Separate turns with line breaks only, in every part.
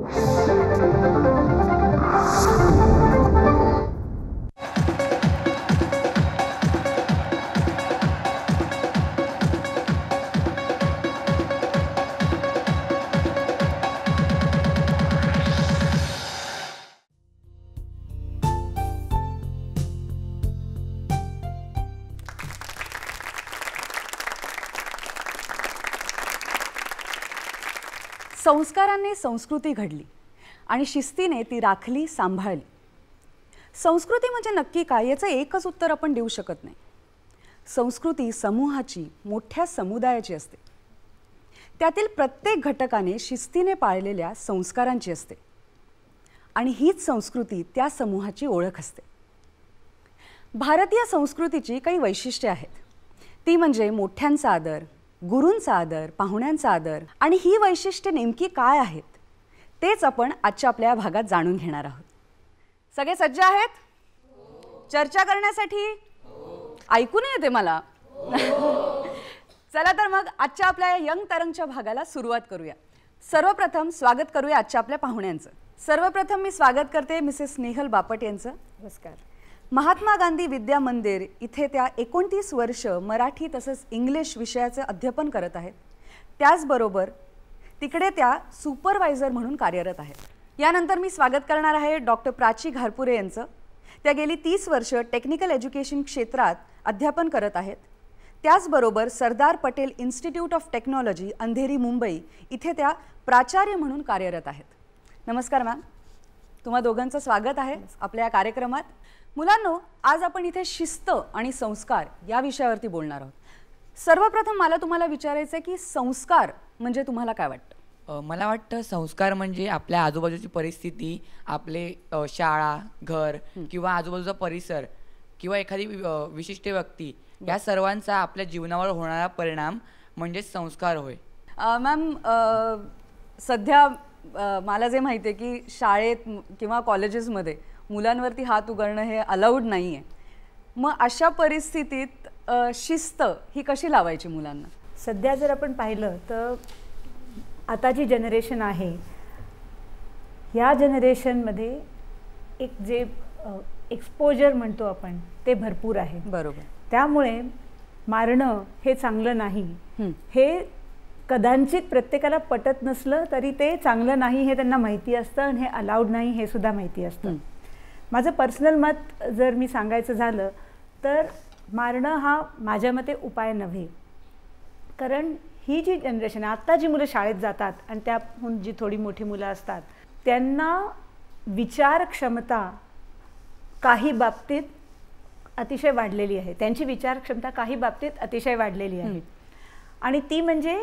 you संस्काराने संस्कृती घडली आणि शिस्तीने ती राखली सांभाळली संस्कृती म्हणजे नक्की काय याचं एकच उत्तर आपण देऊ शकत नाही संस्कृती समूहाची मोठ्या समुदायाची असते त्यातील प्रत्येक घटकाने शिस्तीने पाळलेल्या संस्कारांची असते आणि हीच संस्कृती त्या समूहाची ओळख असते भारतीय संस्कृतीची काही वैशिष्ट्ये आहेत ती म्हणजे मोठ्यांचा आदर गुरूंचा आदर पाहुण्यांचा आदर आणि ही वैशिष्ट्ये नेमकी काय आहेत तेच आपण आजच्या आपल्या या भागात जाणून घेणार आहोत सगळे सज्ज आहेत चर्चा करण्यासाठी ऐकू नये येते मला चला तर मग आजच्या आपल्या यंग तरंगच्या भागाला सुरुवात करूया सर्वप्रथम स्वागत करूया आजच्या आपल्या पाहुण्यांचं सर्वप्रथम मी स्वागत करते मिसेस स्नेहल बापट यांचं नमस्कार महात्मा गांधी विद्या मंदिर इथे त्या एकोणतीस वर्ष मराठी तसंच इंग्लिश विषयाचं अध्यापन करत आहेत त्याचबरोबर तिकडे त्या सुपरवायझर म्हणून कार्यरत आहेत यानंतर मी स्वागत करणार आहे डॉक्टर प्राची घारपुरे यांचं त्या गेली तीस वर्ष टेक्निकल एज्युकेशन क्षेत्रात अध्यापन करत आहेत त्याचबरोबर Sardar Patel Institute of Technology Andheri Mumbai इथे त्या प्राचार्य म्हणून कार्यरत आहेत नमस्कार मॅम तुम्हा दोघांचं स्वागत आहे आपल्या या कार्यक्रमात मुलांनो आज आपण इथे शिस्त आणि संस्कार या विषयावरती बोलणार आहोत सर्वप्रथम मला तुम्हाला विचारायचं आहे की संस्कार म्हणजे तुम्हाला काय वाटतं
मला वाटतं संस्कार म्हणजे आपल्या आजूबाजूची परिस्थिती आपले शाळा घर किंवा आजूबाजूचा परिसर किंवा एखादी विशिष्ट व्यक्ती या सर्वांचा आपल्या जीवनावर होणारा परिणाम म्हणजे संस्कार होय
मॅम सध्या मला जे माहिती आहे की शाळेत किंवा कॉलेजेसमध्ये मुलांवरती हात उघडणं हे अलाउड नाही आहे मग अशा परिस्थितीत शिस्त ही कशी लावायची मुलांना सध्या जर आपण पाहिलं तर आता जी जनरेशन आहे
या जनरेशनमध्ये एक जे एक्सपोजर म्हणतो आपण ते भरपूर आहे बरोबर त्यामुळे मारणं हे चांगलं नाही हे कदाचित प्रत्येकाला पटत नसलं तरी ते चांगलं नाही हे त्यांना माहिती असतं आणि हे अलाउड नाही हे सुद्धा माहिती असतं माझं पर्सनल मत जर मी सांगायचं झालं तर मारणं हा माझ्या मते उपाय नव्हे कारण ही जी जनरेशन आहे आत्ता जी मुलं शाळेत जातात आणि त्याहून जी थोडी मोठी मुलं असतात त्यांना विचारक्षमता काही बाबतीत अतिशय वाढलेली आहे त्यांची विचारक्षमता काही बाबतीत अतिशय वाढलेली आहे आणि ती म्हणजे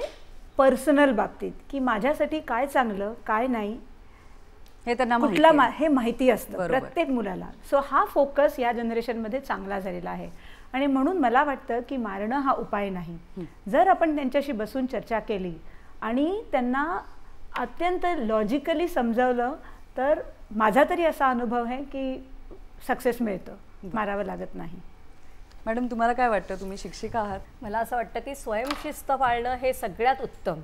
पर्सनल बाबतीत की माझ्यासाठी काय चांगलं काय नाही हे त्यांना कुठला मा हे माहिती असतं प्रत्येक मुलाला सो हा फोकस या जनरेशनमध्ये चांगला झालेला आहे आणि म्हणून मला वाटतं की मारणं हा उपाय नाही जर आपण त्यांच्याशी बसून चर्चा केली आणि त्यांना अत्यंत लॉजिकली समजवलं तर माझा तरी असा अनुभव आहे की सक्सेस मिळतं
मारावं लागत नाही मॅडम तुम्हाला काय वाटतं तुम्ही शिक्षिका आहात मला असं वाटतं की स्वयंशिस्त पाळणं हे सगळ्यात उत्तम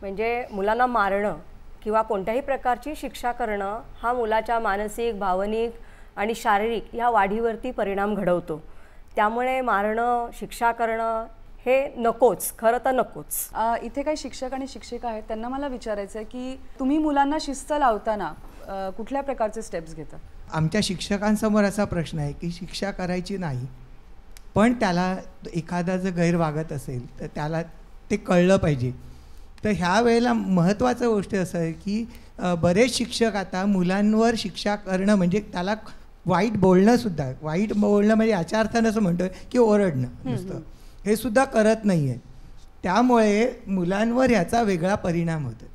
म्हणजे मुलांना मारणं किंवा कोणत्याही प्रकारची शिक्षा करणं हा मुलाच्या मानसिक भावनिक आणि शारीरिक या वाढीवरती परिणाम घडवतो त्यामुळे मारणं शिक्षा करणं हे नकोच खरं तर
नकोच
इथे काही शिक्षक आणि शिक्षिका आहेत त्यांना मला विचारायचं आहे की तुम्ही मुलांना शिस्त लावताना कुठल्या प्रकारचे स्टेप्स घेता
आमच्या शिक्षकांसमोर असा प्रश्न आहे की शिक्षा करायची नाही पण त्याला एखादा जर गैरवागत असेल तर त्याला ते कळलं पाहिजे तर ह्या वेळेला महत्त्वाचं गोष्ट असं आहे की बरेच शिक्षक आता मुलांवर शिक्षा करणं म्हणजे त्याला वाईट बोलणंसुद्धा वाईट बोलणं म्हणजे याच्या अर्थानं असं म्हणतो की ओरडणं नुसतं हे सुद्धा करत नाही आहे त्यामुळे मुलांवर ह्याचा वेगळा परिणाम होतो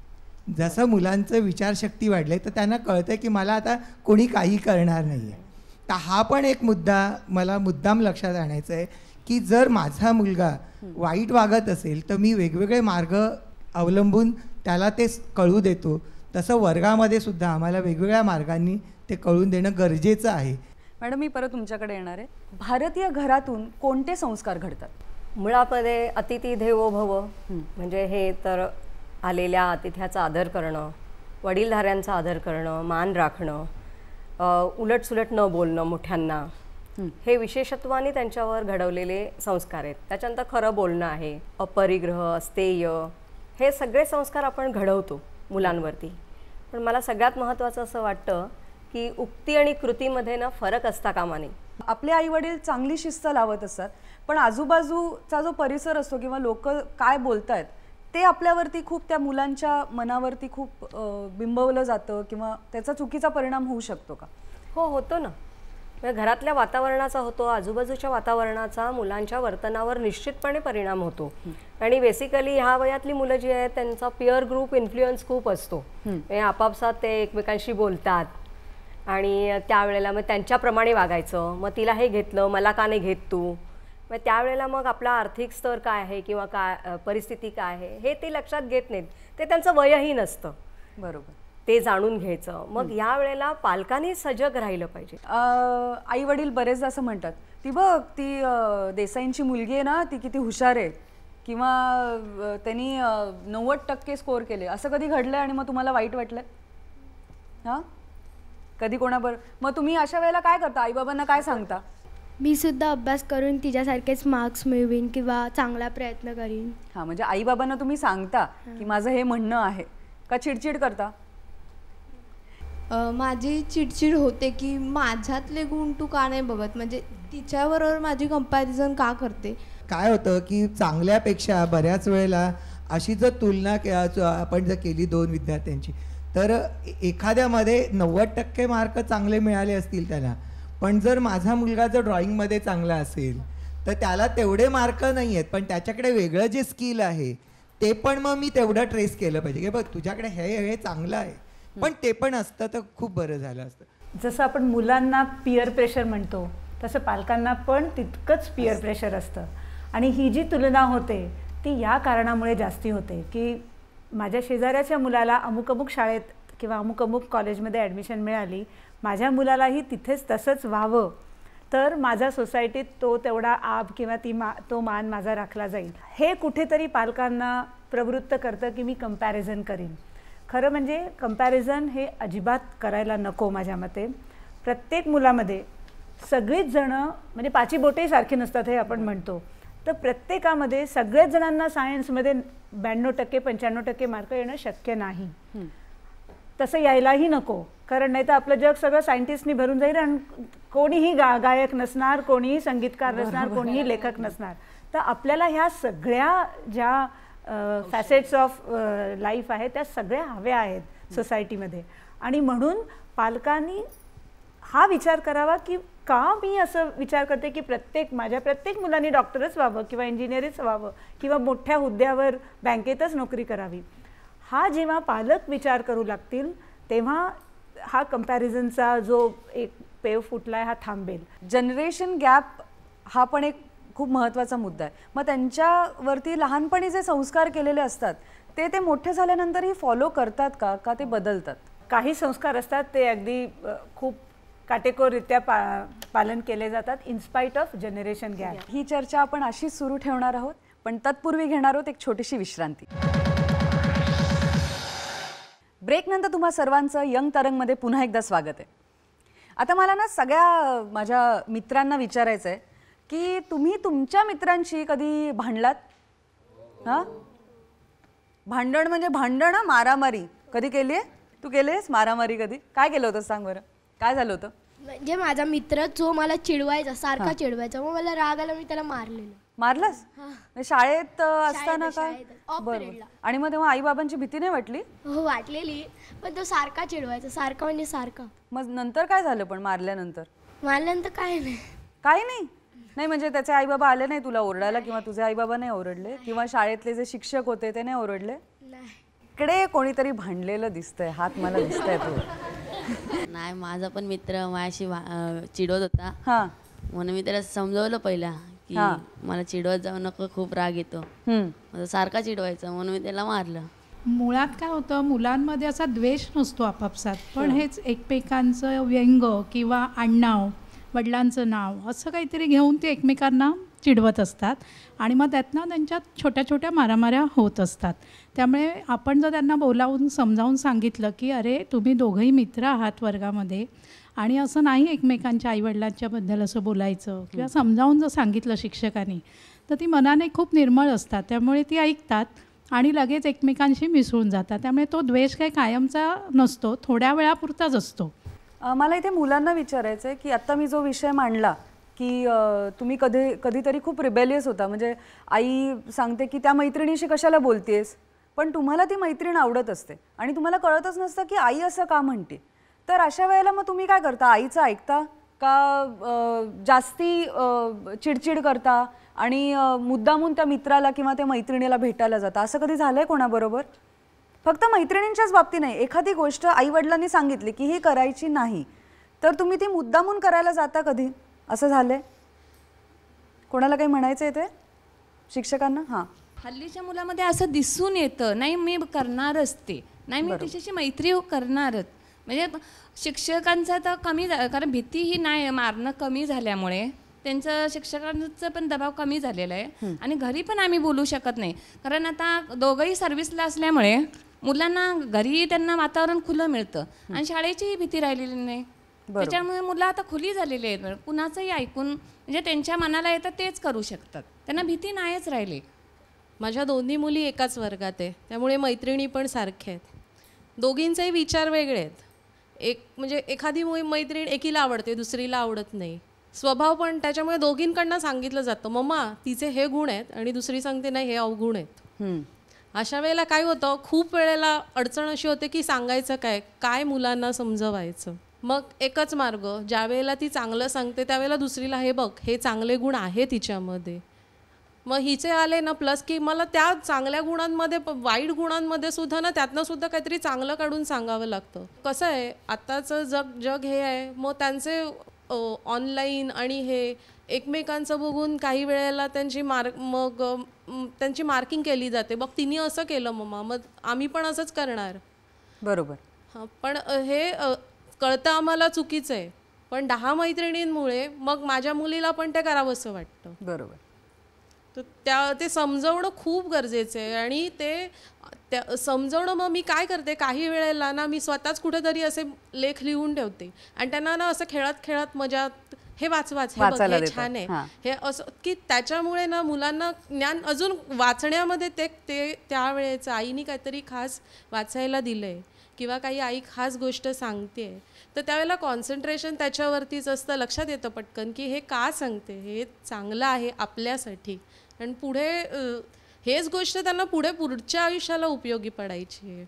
जसं मुलांचं विचारशक्ती वाढले तर त्यांना कळतं की मला आता कोणी काही करणार नाही आहे तर हा पण एक मुद्दा मला मुद्दाम लक्षात आणायचा आहे की जर माझा मुलगा वाईट वागत असेल तर मी वेगवेगळे मार्ग अवलंबून त्याला ते कळू देतो तसं वर्गामध्ये सुद्धा आम्हाला वेगवेगळ्या मार्गांनी ते कळून देणं गरजेचं आहे
मॅडम मी परत तुमच्याकडे येणार आहे भारतीय घरातून कोणते संस्कार घडतात
मुळापदे अतिथी देवो भव म्हणजे हे तर आलेल्या अतिथ्याचा आदर करणं वडीलधाऱ्यांचा आदर करणं मान राखणं उलटसुलट न बोलणं मोठ्यांना हे विशेषत्वाने त्यांच्यावर घडवलेले संस्कार आहेत त्याच्यानंतर खरं बोलणं आहे अपरिग्रह अस्तेय हे सगळे संस्कार आपण घडवतो मुलांवरती पण मला सगळ्यात महत्त्वाचं असं वाटतं की उक्ती आणि कृतीमध्ये ना फरक असता कामा नये आई वडील चांगली शिस्त लावत असतात पण आजूबाजूचा जो परिसर असतो किंवा लोक
काय बोलत आहेत ते आपल्यावरती खूप त्या मुलांच्या मनावरती खूप बिंबवलं जातं किंवा त्याचा चुकीचा परिणाम होऊ शकतो का हो होतो ना
घरातल्या वातावरणाचा होतो आजूबाजूच्या वातावरणाचा मुलांच्या वर्तनावर निश्चितपणे परिणाम होतो आणि बेसिकली ह्या वयातली मुलं जी आहेत त्यांचा पिअर ग्रुप इन्फ्लुएन्स खूप असतो आपापसात ते एकमेकांशी बोलतात आणि त्यावेळेला मग त्यांच्याप्रमाणे वागायचं मग तिला हे घेतलं मला का नाही घेत तू मग त्यावेळेला मग आपला आर्थिक स्तर काय आहे किंवा काय परिस्थिती काय आहे हे ते लक्षात घेत नाहीत ते त्यांचं वयही नसतं बरोबर ते जाणून घ्यायचं मग या वेळेला पालकांनी सजग राहिलं पाहिजे आई वडील
बरेचदा असं म्हणतात ती बघ ती देसाईंची मुलगी आहे ना ती किती हुशार आहे किंवा त्यांनी नव्वद टक्के स्कोअर केले असं कधी घडलं आणि मग तुम्हाला वाईट वाटलं हां कधी कोणाबरोबर मग तुम्ही अशा वेळेला काय करता आईबाबांना काय सांगता
मी सुद्धा अभ्यास करून तिच्यासारखेच मार्क्स मिळवीन किंवा चांगला प्रयत्न करीन
हां म्हणजे आईबाबांना तुम्ही सांगता की माझं हे म्हणणं आहे का चिडचिड करता
माझी चिडचिड होते की माझ्यातले गुण तू का नाही बघत म्हणजे तिच्याबरोबर माझी कंपॅरिझन का करते
काय होतं की चांगल्यापेक्षा बऱ्याच वेळेला अशी जर तुलना आपण जर केली दोन विद्यार्थ्यांची तर एखाद्यामध्ये नव्वद टक्के मार्क चांगले मिळाले असतील त्याला पण जर माझा मुलगा जर ड्रॉइंगमध्ये चांगला असेल तर त्याला तेवढे मार्क नाही आहेत पण त्याच्याकडे वेगळं जे स्किल आहे ते पण मग मी तेवढं ट्रेस केलं पाहिजे की बघ तुझ्याकडे हे हे चांगलं आहे पण ते पण असतं तर खूप बरं झालं असतं
जसं आपण मुलांना पिअर प्रेशर म्हणतो तसं पालकांना पण तितकंच पिअर प्रेशर असतं आणि ही जी तुलना होते ती या कारणामुळे जास्ती होते की माझ्या शेजाऱ्याच्या मुलाला अमुक अमुक शाळेत किंवा अमुक अमुक कॉलेजमध्ये ॲडमिशन मिळाली माझ्या मुलालाही तिथेच तसंच व्हावं तर माझा सोसायटीत तो तेवढा आब किंवा ती मा तो मान माझा राखला जाईल हे कुठेतरी पालकांना प्रवृत्त करतं की मी कंपॅरिझन करीन खरं म्हणजे कंपॅरिझन हे अजिबात करायला नको माझ्या मते प्रत्येक मुलामध्ये सगळीच जणं म्हणजे पाची बोटेही सारखी नसतात हे आपण म्हणतो तर प्रत्येकामध्ये सगळ्याच जणांना सायन्समध्ये ब्याण्णव टक्के पंच्याण्णव टक्के मार्क येणं शक्य नाही तसं यायलाही नको कारण नाही तर आपलं जग सगळं सायंटिस्टनी भरून जाईल आणि कोणीही गा गायक नसणार कोणीही संगीतकार नसणार कोणीही लेखक नसणार तर आपल्याला ह्या सगळ्या ज्या फॅसेट्स ऑफ लाईफ आहे त्या सगळ्या हव्या आहेत सोसायटीमध्ये आणि म्हणून पालकांनी हा विचार करावा की का मी असं विचार करते की प्रत्येक माझ्या प्रत्येक मुलांनी डॉक्टरच व्हावं किंवा इंजिनिअरच व्हावं किंवा मोठ्या हुद्द्यावर बँकेतच नोकरी करावी हा जेव्हा पालक विचार करू लागतील
तेव्हा हा कम्पॅरिझनचा जो एक पेव फुटला आहे हा थांबेल जनरेशन गॅप हा पण एक खूप महत्त्वाचा मुद्दा आहे मग त्यांच्यावरती लहानपणी जे संस्कार केलेले असतात ते ते मोठे झाल्यानंतरही फॉलो करतात का का ते बदलतात
काही संस्कार असतात ते अगदी खूप काटेकोररित्या पा पालन केले
जातात इन्स्पाईट ऑफ जनरेशन गॅप ही चर्चा आपण अशीच सुरू ठेवणार आहोत पण तत्पूर्वी घेणार आहोत एक छोटीशी विश्रांती ब्रेकनंतर तुम्हा सर्वांचं यंग तरंगमध्ये पुन्हा एकदा स्वागत आहे आता मला ना सगळ्या माझ्या मित्रांना विचारायचं आहे की तुम्ही तुमच्या मित्रांशी कधी भांडलात हा भांडण म्हणजे भांडण मारामारी कधी केली आहे तू केलेस मारामारी कधी काय केलं होतं सांग बरं काय झालं होतं म्हणजे माझा मित्र जो मला चिडवायचा सारखा चिडवायचा मग मला राग
आला मी त्याला मारलेलं
मारलंस म्हणजे शाळेत असताना काय बरोबर आणि मग तेव्हा आई बाबांची भीती नाही वाटली
हो वाटलेली पण तो सारखा
चिडवायचा सारखा म्हणजे सारखा मग नंतर काय झालं पण मारल्यानंतर मारल्यानंतर काय नाही काय नाही नाही म्हणजे त्याचे आई बाबा आले नाही तुला ओरडायला किंवा तुझे आई बाबा नाही ओरडले किंवा शाळेतले जे शिक्षक होते ते नाही ओरडले इकडे कोणीतरी भांडलेलं दिसतंय हात मला दिसतंय
तू नाही माझा पण मित्र माझ्याशी चिडवत होता म्हणून मी त्याला समजवलं पहिला की मला चिडवत जाऊ नको खूप राग येतो सारखा चिडवायचा म्हणून मी त्याला मारलं
मुळात काय होतं मुलांमध्ये असा द्वेष नसतो आपापसात पण हो. हेच एकमेकांचं व्यंग किंवा आडनाव वडिलांचं नाव असं काहीतरी घेऊन ते एकमेकांना चिडवत असतात आणि मग त्यातनं त्यांच्यात छोट्या छोट्या मारामाऱ्या होत असतात त्यामुळे आपण जर त्यांना बोलावून समजावून सांगितलं की अरे तुम्ही दोघंही मित्र आहात वर्गामध्ये आणि असं नाही एकमेकांच्या आईवडिलांच्याबद्दल असं बोलायचं किंवा समजावून जर सांगितलं शिक्षकांनी तर ती मनाने खूप निर्मळ असतात त्यामुळे ती ऐकतात आणि लगेच एकमेकांशी मिसळून जातात त्यामुळे तो द्वेष काही कायमचा नसतो थोड्या वेळापुरताच असतो मला इथे मुलांना विचारायचं आहे की आत्ता मी जो विषय मांडला
की तुम्ही कधी कधीतरी खूप रिबेलियस होता म्हणजे आई सांगते की त्या मैत्रिणीशी कशाला बोलतेस पण तुम्हाला ती मैत्रीण आवडत असते आणि तुम्हाला कळतच नसतं की आई असं का म्हणते तर अशा वेळेला मग तुम्ही काय करता आईचं ऐकता का जास्ती चिडचिड करता आणि मुद्दामून त्या मित्राला किंवा त्या मैत्रिणीला भेटायला जाता असं कधी झालं आहे कोणाबरोबर फक्त मैत्रिणींच्याच बाबतीत नाही एखादी गोष्ट आईवडिलांनी सांगितली की ही करायची नाही तर तुम्ही ती मुद्दामून करायला जाता कधी असं
झालंय कोणाला काही म्हणायचं आहे शिक्षकांना हां हल्लीच्या मुलामध्ये असं दिसून येतं नाही मी करणारच ते नाही मी तिच्याशी मैत्री करणारच म्हणजे शिक्षकांचा तर कमी कारण भीती ही नाही मारणं कमी झाल्यामुळे त्यांचं शिक्षकांचं पण दबाव कमी झालेला आहे आणि घरी पण आम्ही बोलू शकत नाही कारण आता दोघंही सर्व्हिसला असल्यामुळे मुलांना घरी त्यांना वातावरण खुलं मिळतं आणि शाळेचीही भीती राहिलेली नाही त्याच्यामुळे मुलं आता खुली झालेली आहेत म्हणजे कुणाचंही ऐकून म्हणजे त्यांच्या मनाला येतं तेच करू शकतात त्यांना भीती नाहीच राहिली माझ्या
दोन्ही मुली एकाच वर्गात आहे त्यामुळे मैत्रिणी पण सारख्या आहेत दोघींचेही विचार वेगळे आहेत एक म्हणजे एखादी मुली मैत्रीण एकीला आवडते दुसरीला आवडत नाही स्वभाव पण त्याच्यामुळे दोघींकडनं सांगितलं जातं मम्मा तिचे हे गुण आहेत आणि दुसरी सांगते नाही हे अवगुण आहेत अशा वेळेला काय होतं खूप वेळेला अडचण अशी होते की सांगायचं काय काय मुलांना समजवायचं मग एकच मार्ग ज्या वेळेला ती चांगलं सांगते त्यावेळेला दुसरीला हे बघ हे चांगले गुण आहे तिच्यामध्ये मग हिचे आले ना प्लस की मला त्या चांगल्या गुणांमध्ये वाईट गुणांमध्ये सुद्धा ना त्यातनं सुद्धा काहीतरी चांगलं काढून सांगावं लागतं कसं आहे आत्ताचं जग जग हे आहे मग त्यांचे ऑनलाईन आणि हे एकमेकांचं बघून काही वेळेला त्यांची मार्क मग त्यांची मार्किंग केली जाते बघ तिने असं केलं मम्मा मग आम्ही पण असंच करणार बरोबर हां पण हे कळतं आम्हाला चुकीचं आहे पण दहा मैत्रिणींमुळे मग माझ्या मुलीला पण ते करावंसं वाटतं बरोबर तर त्या ते समजवणं खूप गरजेचं आहे आणि ते त्या समजवणं मग मी काय करते काही वेळेला ना मी स्वतःच कुठेतरी असे लेख लिहून ठेवते आणि त्यांना ना असं खेळत खेळत मजा हे वाचवाच हे छान आहे हे असं की त्याच्यामुळे ना मुलांना ज्ञान अजून वाचण्यामध्ये ते ते त्यावेळेचं आईने काहीतरी खास वाचायला दिलं आहे किंवा काही आई खास गोष्ट सांगते तर त्यावेळेला कॉन्सन्ट्रेशन त्याच्यावरतीच असतं लक्षात येतं पटकन की हे का सांगते हे चांगलं आहे आपल्यासाठी कारण पुढे हेच गोष्ट त्यांना पुढे पुढच्या आयुष्याला उपयोगी पडायची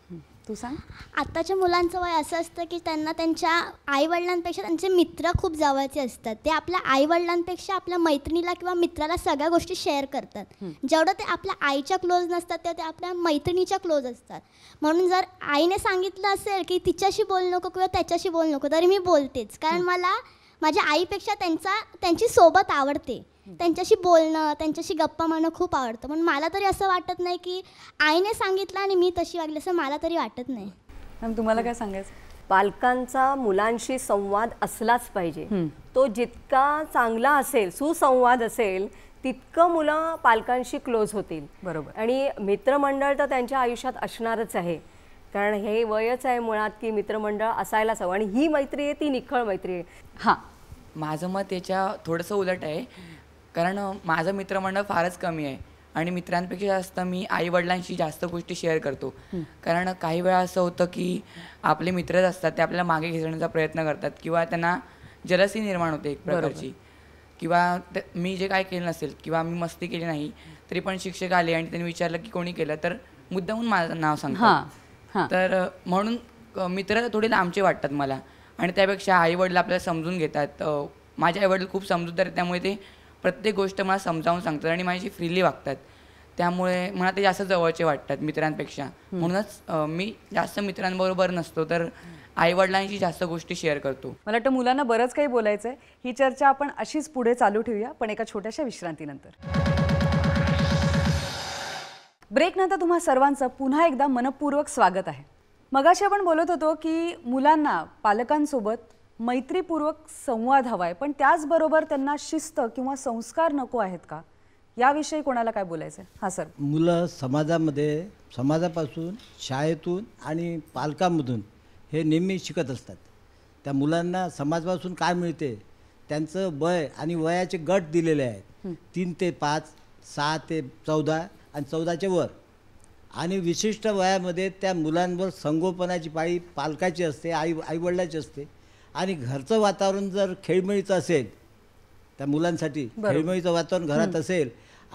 तू सांग आत्ताच्या मुलांचं वय
असं असतं की त्यांना त्यांच्या आईवडिलांपेक्षा त्यांचे मित्र खूप जवळचे असतात ते आपल्या आईवडिलांपेक्षा आपल्या मैत्रिणीला किंवा मित्राला सगळ्या गोष्टी शेअर करतात जेवढं ते आपल्या आईच्या क्लोज नसतात ते, ते आपल्या मैत्रिणीच्या क्लोज असतात म्हणून जर आईने सांगितलं असेल की तिच्याशी बोल नको किंवा त्याच्याशी बोल नको तरी मी बोलतेच कारण मला माझ्या आईपेक्षा त्यांचा त्यांची सोबत आवडते त्यांच्याशी बोलणं त्यांच्याशी गप्पा मारणं खूप आवडतं पण मला तरी असं वाटत नाही
की आईने सांगितलं आणि मी तशी वागली असं मला तरी वाटत नाही तुम्हाला काय सांगायचं पालकांचा मुलांशी संवाद असलाच पाहिजे तो जितका चांगला असेल सुसंवाद असेल तितकं मुलं पालकांशी क्लोज होतील बरोबर आणि मित्रमंडळ तर त्यांच्या आयुष्यात असणारच आहे कारण हे वयच आहे मुळात की मित्रमंडळ असायलाच हवं आणि ही मैत्री आहे ती निखळ मैत्री आहे हां माझं मत
याच्या थोडंसं उलट आहे कारण माझं मित्रमंडळ फारच कमी आहे आणि मित्रांपेक्षा जास्त मी आईवडिलांशी जास्त गोष्टी शेअर करतो कारण काही वेळा असं होतं की आपले मित्रच असतात ते आपल्याला मागे खेचण्याचा प्रयत्न करतात किंवा त्यांना जलसी निर्माण होते एक प्रकारची किंवा मी जे काय केलं नसेल किंवा मी मस्ती केली नाही तरी पण शिक्षक आले आणि त्यांनी विचारलं की कोणी केलं तर मुद्दाहून माझं नाव सांग तर म्हणून मित्र थोडे लांबचे वाटतात मला आणि त्यापेक्षा वडील आपल्याला समजून घेतात माझे वडील खूप समजूतदार त्यामुळे ते प्रत्येक गोष्ट मला समजावून सांगतात आणि माझी फ्रीली वागतात त्यामुळे मला ते जास्त जवळचे वाटतात मित्रांपेक्षा म्हणूनच मी जास्त मित्रांबरोबर नसतो तर आईवडिलांशी जास्त गोष्टी शेअर करतो
मला वाटतं मुलांना बरंच काही बोलायचं आहे ही चर्चा आपण अशीच पुढे चालू ठेवूया पण एका छोट्याशा विश्रांतीनंतर ब्रेकनंतर तुम्हा सर्वांचं पुन्हा एकदा मनपूर्वक स्वागत आहे मगाशी आपण बोलत होतो की मुलांना पालकांसोबत मैत्रीपूर्वक संवाद हवा आहे पण त्याचबरोबर त्यांना शिस्त किंवा संस्कार नको आहेत का याविषयी कोणाला काय बोलायचं आहे हां सर
मुलं समाजामध्ये समाजापासून शाळेतून आणि पालकांमधून हे नेहमी शिकत असतात त्या मुलांना समाजापासून काय मिळते त्यांचं वय आणि वयाचे गट दिलेले आहेत तीन ते पाच सहा ते चौदा आणि चौदाच्या वर आणि विशिष्ट वयामध्ये त्या मुलांवर संगोपनाची पाळी पालकाची असते आई आईवडिलाची असते आणि घरचं वातावरण जर खेळमळीचं असेल त्या मुलांसाठी खेळमळीचं वातावरण घरात असेल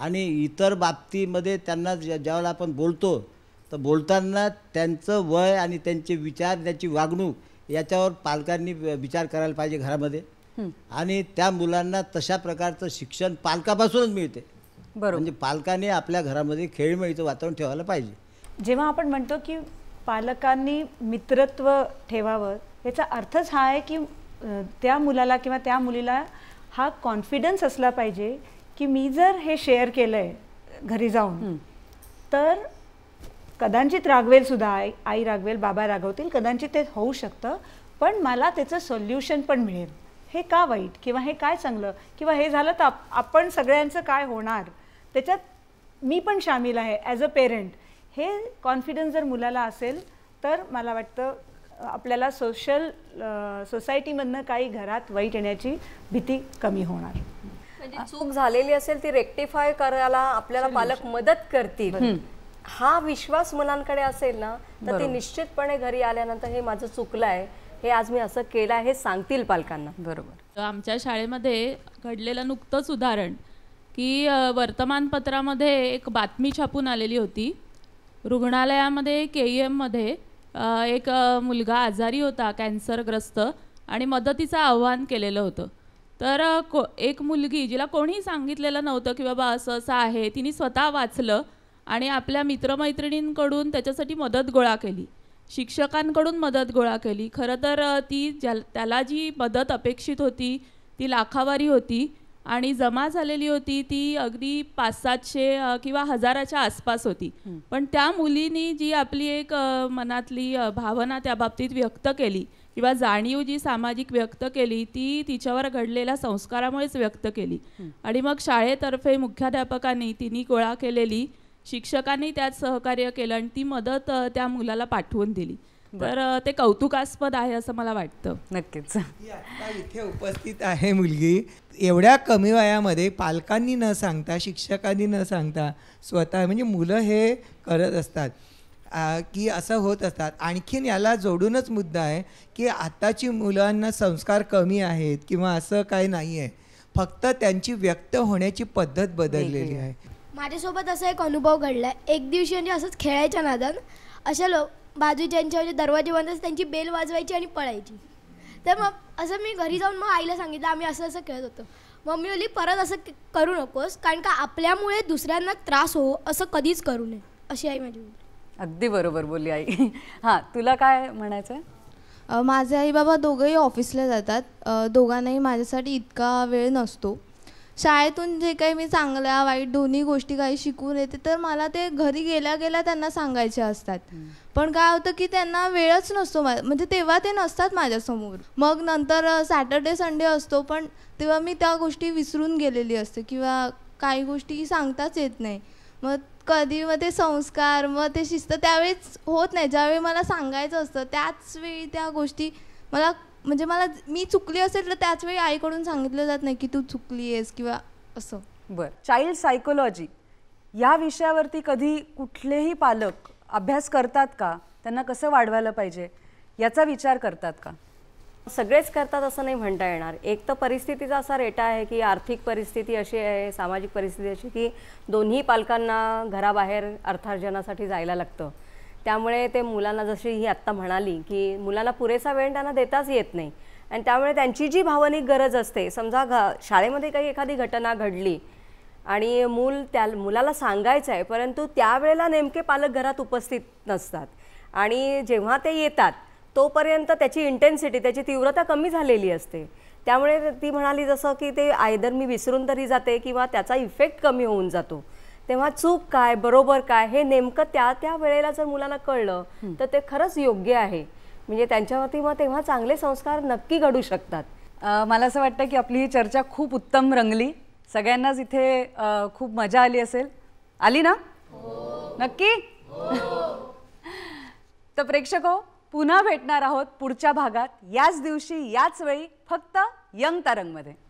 आणि इतर बाबतीमध्ये त्यांना ज्यावेळेला आपण बोलतो तर बोलताना त्यांचं वय आणि त्यांचे विचार त्यांची वागणूक याच्यावर पालकांनी विचार करायला पाहिजे घरामध्ये आणि त्या मुलांना तशा प्रकारचं शिक्षण पालकापासूनच मिळते बरोबर म्हणजे पालकांनी आपल्या घरामध्ये खेळमेळीचं वातावरण ठेवायला पाहिजे
जेव्हा आपण म्हणतो की पालकांनी मित्रत्व ठेवावं याचा अर्थच हा आहे की त्या मुलाला किंवा त्या मुलीला हा कॉन्फिडन्स असला पाहिजे की मी जर हे शेअर केलं आहे घरी जाऊन तर कदाचित रागवेलसुद्धा आई आई रागवेल बाबा रागवतील कदाचित ते होऊ शकतं पण मला त्याचं सोल्युशन पण मिळेल हे का वाईट किंवा हे काय चांगलं किंवा हे झालं तर आपण सगळ्यांचं काय होणार त्याच्यात मी पण सामील आहे ॲज अ पेरेंट हे कॉन्फिडन्स जर मुलाला असेल तर मला वाटतं आपल्याला सोशल सोसायटीमधनं काही घरात वाईट येण्याची भीती कमी होणार
म्हणजे चूक झालेली असेल ती रेक्टिफाय करायला आपल्याला पालक मदत करतील हा विश्वास मुलांकडे असेल ना तर ते निश्चितपणे घरी आल्यानंतर हे माझं चुकलं आहे हे आज मी असं केलं आहे हे सांगतील पालकांना बरोबर
आमच्या शाळेमध्ये घडलेलं नुकतंच उदाहरण की वर्तमानपत्रामध्ये एक बातमी छापून आलेली होती रुग्णालयामध्ये के ई एममध्ये एक मुलगा आजारी होता कॅन्सरग्रस्त आणि मदतीचं आव्हान केलेलं होतं तर को एक मुलगी जिला कोणीही सांगितलेलं नव्हतं की बाबा असं असं आहे तिने स्वतः वाचलं आणि आपल्या मित्रमैत्रिणींकडून त्याच्यासाठी मदत गोळा केली शिक्षकांकडून मदत गोळा केली खरं तर ती ज्या त्याला जी मदत अपेक्षित होती ती लाखावारी होती आणि जमा झालेली होती ती अगदी पाच सातशे किंवा हजाराच्या आसपास होती पण त्या मुलीनी जी आपली एक मनातली भावना त्या बाबतीत व्यक्त केली किंवा जाणीव जी सामाजिक व्यक्त केली ती तिच्यावर घडलेल्या संस्कारामुळेच व्यक्त केली आणि मग शाळेतर्फे मुख्याध्यापकांनी तिने गोळा केलेली शिक्षकांनी त्यात सहकार्य केलं आणि ती मदत त्या मुलाला पाठवून दिली बर ते कौतुकास्पद आहे असं मला वाटतं
नक्कीच इथे उपस्थित आहे मुलगी एवढ्या कमी वयामध्ये पालकांनी न सांगता शिक्षकांनी न सांगता स्वतः म्हणजे मुलं हे करत असतात की असं होत असतात आणखीन याला जोडूनच मुद्दा आहे की आत्ताची मुलांना संस्कार कमी आहेत किंवा असं काही नाही आहे फक्त त्यांची व्यक्त होण्याची पद्धत बदललेली आहे
माझ्यासोबत असा एक अनुभव घडला एक दिवशी म्हणजे असंच खेळायच्या नादन अशा लोक बाजू ज्यांच्या दरवाजे बंद त्यांची बेल वाजवायची आणि पळायची तर मग असं मी घरी जाऊन मग आईला सांगितलं आम्ही असं असं खेळत होतो मम्मी ओली परत असं करू नकोस कारण का आपल्यामुळे दुसऱ्यांना त्रास हो असं कधीच करू नये अशी आई माझी
अगदी बरोबर बोलली आई
हां तुला काय म्हणायचं
माझे आई बाबा दोघंही ऑफिसला जातात दोघांनाही माझ्यासाठी इतका वेळ नसतो शाळेतून जे काही मी चांगल्या वाईट दोन्ही गोष्टी काही शिकून येते तर मला ते घरी गेल्या गेल्या त्यांना सांगायचे असतात पण काय होतं की त्यांना वेळच नसतो म्हणजे तेव्हा ते नसतात माझ्यासमोर मग नंतर सॅटर्डे संडे असतो पण तेव्हा मी त्या गोष्टी विसरून गेलेली असते किंवा काही गोष्टी सांगताच येत नाही मग कधी मग ते संस्कार मग ते शिस्त त्यावेळीच होत नाही ज्यावेळी मला सांगायचं असतं त्याच वेळी त्या गोष्टी मला म्हणजे मला मी चुकली असेल तर त्याच वेळी आईकडून सांगितलं जात नाही की तू चुकली आहेस किंवा असं बरं चाइल्ड सायकोलॉजी या विषयावरती कधी
कुठलेही पालक अभ्यास करतात का त्यांना कसं वाढवायला पाहिजे याचा विचार करतात
का सगळेच करतात असं नाही म्हणता येणार एक तर परिस्थितीचा असा रेटा आहे की आर्थिक परिस्थिती अशी आहे सामाजिक परिस्थिती अशी की दोन्ही पालकांना घराबाहेर अर्थार्जनासाठी जायला लागतं त्यामुळे ते मुलांना जशी ही आत्ता म्हणाली की मुलांना पुरेसा वेळ त्यांना देताच येत नाही आणि त्यामुळे त्यांची जी भावनिक गरज असते समजा घ शाळेमध्ये काही एखादी घटना घडली आणि मूल त्या मुलाला सांगायचं आहे परंतु त्यावेळेला नेमके पालक घरात उपस्थित नसतात आणि जेव्हा ते येतात तोपर्यंत त्याची इंटेन्सिटी त्याची तीव्रता कमी झालेली असते त्यामुळे ती म्हणाली जसं की ते आयदर मी विसरून तरी जाते किंवा त्याचा इफेक्ट कमी होऊन जातो तेव्हा चूक काय बरोबर काय हे नेमकं त्या त्या वेळेला जर मुलांना कळलं तर ते खरंच योग्य आहे म्हणजे त्यांच्यावरती मग तेव्हा चांगले संस्कार नक्की घडू शकतात मला असं वाटतं की आपली ही चर्चा खूप उत्तम
रंगली सगळ्यांनाच इथे खूप मजा आली असेल आली ना नक्की तर प्रेक्षक हो, पुन्हा भेटणार आहोत पुढच्या भागात याच दिवशी याच वेळी फक्त यंग तरंगमध्ये